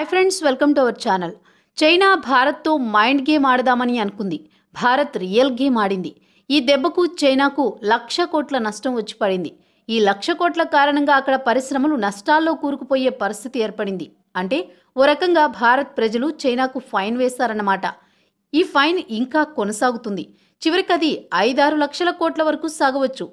hi friends welcome to our channel China భారత్తో mind game ఆడదామని అనుకుంది భారత్ రియల్ గేమ్ ఆడింది ఈ దెబ్బకు చైనాకు లక్ష కోట్ల నష్టం వచ్చి పడింది ఈ లక్ష కోట్ల కారణంగా అక్కడ పరిశ్రమలు నష్టాల్లో కూరుకుపోయే పరిస్థితి ఏర్పడింది అంటే ఓ రకంగా భారత్ ప్రజలు చైనాకు ఫైన్ వేశారన్నమాట ఈ ఫైన్ ఇంకా కొనసాగుతుంది చివరికి అది ఐదారు లక్షల కోట్ల వరకు సాగవచ్చు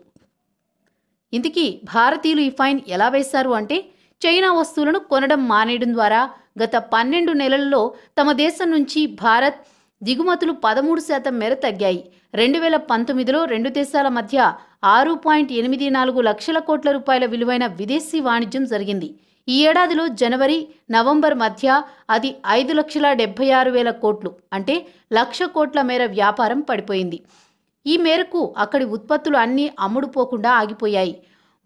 ఇంతకీ భారతీయులు ఈ ఫైన్ ఎలా వేశారు అంటే చైనా వస్తువులను కొనడం మానేయడం ద్వారా గత పన్నెండు నెలల్లో తమ దేశం నుంచి భారత్ దిగుమతులు పదమూడు శాతం మేర తగ్గాయి రెండు వేల పంతొమ్మిదిలో రెండు దేశాల మధ్య ఆరు పాయింట్ ఎనిమిది నాలుగు లక్షల కోట్ల రూపాయల విలువైన విదేశీ వాణిజ్యం జరిగింది ఈ ఏడాదిలో జనవరి నవంబర్ మధ్య అది ఐదు లక్షల డెబ్బై ఆరు వేల కోట్లు అంటే లక్ష కోట్ల మేర వ్యాపారం పడిపోయింది ఈ మేరకు అక్కడి ఉత్పత్తులు అన్నీ అమ్ముడుపోకుండా ఆగిపోయాయి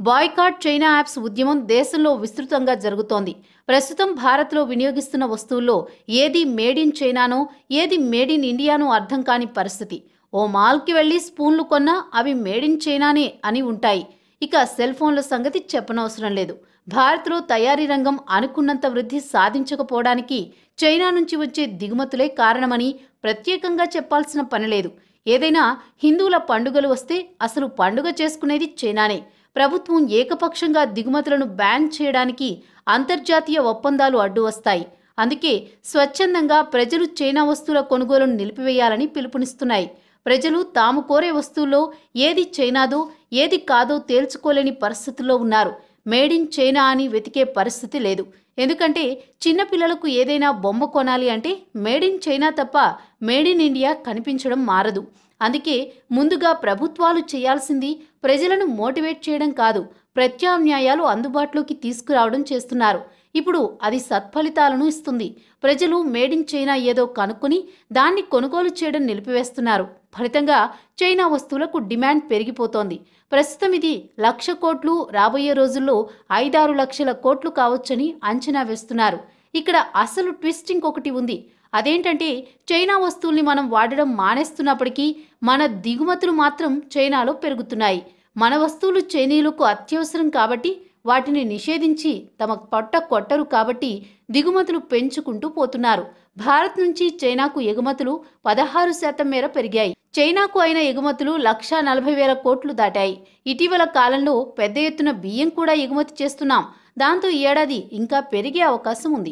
బాయ్కాట్ చైనా యాప్స్ ఉద్యమం దేశంలో విస్తృతంగా జరుగుతోంది ప్రస్తుతం భారత్లో వినియోగిస్తున్న వస్తువుల్లో ఏది మేడ్ ఇన్ చైనానో ఏది మేడ్ ఇన్ ఇండియానో అర్థం కాని పరిస్థితి ఓ మాల్కి వెళ్ళి స్పూన్లు కొన్నా అవి మేడ్ ఇన్ చైనానే అని ఉంటాయి ఇక సెల్ ఫోన్ల సంగతి చెప్పనవసరం లేదు భారత్లో తయారీ రంగం అనుకున్నంత వృద్ధి సాధించకపోవడానికి చైనా నుంచి వచ్చే దిగుమతులే కారణమని ప్రత్యేకంగా చెప్పాల్సిన పని లేదు ఏదైనా హిందువుల పండుగలు వస్తే అసలు పండుగ చేసుకునేది చైనానే ప్రభుత్వం ఏకపక్షంగా దిగుమతులను బ్యాన్ చేయడానికి అంతర్జాతీయ ఒప్పందాలు అడ్డు వస్తాయి అందుకే స్వచ్ఛందంగా ప్రజలు చైనా వస్తువుల కొనుగోలును నిలిపివేయాలని పిలుపునిస్తున్నాయి ప్రజలు తాము కోరే వస్తువుల్లో ఏది చైనాదో ఏది కాదో తేల్చుకోలేని పరిస్థితుల్లో ఉన్నారు మేడ్ ఇన్ చైనా అని వెతికే పరిస్థితి లేదు ఎందుకంటే చిన్నపిల్లలకు ఏదైనా బొమ్మ కొనాలి అంటే మేడ్ ఇన్ చైనా తప్ప మేడ్ ఇన్ ఇండియా కనిపించడం మారదు అందుకే ముందుగా ప్రభుత్వాలు చేయాల్సింది ప్రజలను మోటివేట్ చేయడం కాదు ప్రత్యామ్నాయాలు అందుబాటులోకి తీసుకురావడం చేస్తున్నారు ఇప్పుడు అది సత్ఫలితాలను ఇస్తుంది ప్రజలు మేడ్ ఇన్ చైనా ఏదో కనుక్కొని దాన్ని కొనుగోలు చేయడం నిలిపివేస్తున్నారు ఫలితంగా చైనా వస్తువులకు డిమాండ్ పెరిగిపోతోంది ప్రస్తుతం ఇది లక్ష కోట్లు రాబోయే రోజుల్లో ఐదారు లక్షల కోట్లు కావచ్చని అంచనా వేస్తున్నారు ఇక్కడ అసలు ట్విస్టింగ్ ఒకటి ఉంది అదేంటంటే చైనా వస్తువుల్ని మనం వాడడం మానేస్తున్నప్పటికీ మన దిగుమతులు మాత్రం చైనాలో పెరుగుతున్నాయి మన వస్తువులు చైనీయులకు అత్యవసరం కాబట్టి వాటిని నిషేధించి తమ పొట్ట కొట్టరు కాబట్టి దిగుమతులు పెంచుకుంటూ పోతున్నారు భారత్ నుంచి చైనాకు ఎగుమతులు పదహారు శాతం మేర పెరిగాయి చైనాకు అయిన ఎగుమతులు లక్ష నలభై వేల కోట్లు దాటాయి ఇటీవల కాలంలో పెద్ద ఎత్తున బియ్యం కూడా ఎగుమతి చేస్తున్నాం దాంతో ఏడాది ఇంకా పెరిగే అవకాశం ఉంది